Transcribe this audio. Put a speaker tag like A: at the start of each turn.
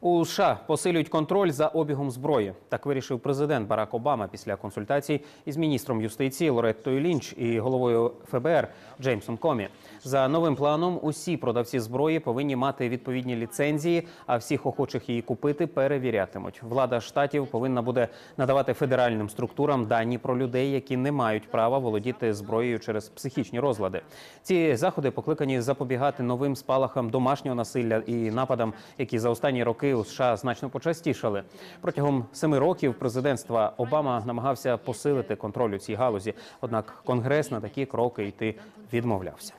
A: У США посилюють контроль за обігом зброї. Так вирішив президент Барак Обама після консультацій із міністром юстиції Лореттою Лінч і головою ФБР Джеймсом Комі. За новим планом усі продавці зброї повинні мати відповідні ліцензії, а всіх охочих її купити перевірятимуть. Влада штатів повинна буде надавати федеральним структурам дані про людей, які не мають права володіти зброєю через психічні розлади. Ці заходи покликані запобігати новим спалахам домашнього насилля і нападам, які за останні роки роки у США значно почастішали. Протягом семи років президентства Обама намагався посилити контроль у цій галузі однак, конгрес на такі кроки йти відмовлявся.